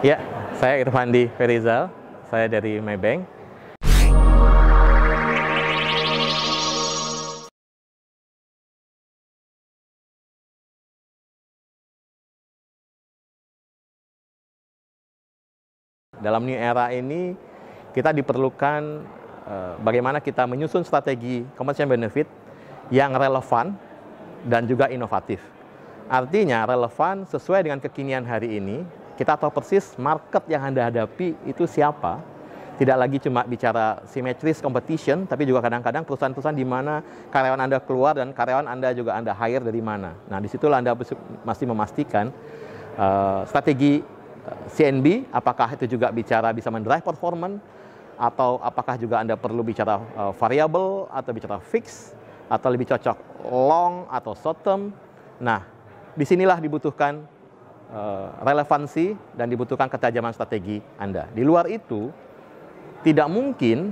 Ya, saya Irfandi Ferizal, saya dari Maybank. Dalam new era ini, kita diperlukan eh, bagaimana kita menyusun strategi commercial benefit yang relevan dan juga inovatif. Artinya relevan sesuai dengan kekinian hari ini, kita tahu persis market yang Anda hadapi itu siapa. Tidak lagi cuma bicara simetris competition, tapi juga kadang-kadang perusahaan-perusahaan di mana karyawan Anda keluar dan karyawan Anda juga Anda hire dari mana. Nah, disitulah Anda masih memastikan uh, strategi eh, CNB, apakah itu juga bicara bisa mendrive performance, atau apakah juga Anda perlu bicara uh, variable atau bicara fix atau lebih cocok long atau short term. Nah, disinilah dibutuhkan Eh, relevansi dan dibutuhkan ketajaman strategi Anda. Di luar itu, tidak mungkin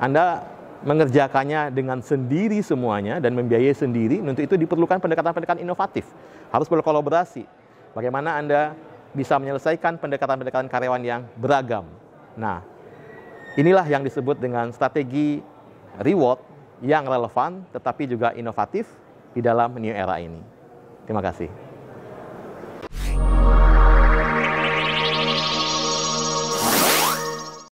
Anda mengerjakannya dengan sendiri semuanya dan membiayai sendiri. Untuk itu diperlukan pendekatan-pendekatan inovatif. Harus berkolaborasi. Bagaimana Anda bisa menyelesaikan pendekatan-pendekatan karyawan yang beragam. Nah, inilah yang disebut dengan strategi reward yang relevan tetapi juga inovatif di dalam new era ini. Terima kasih.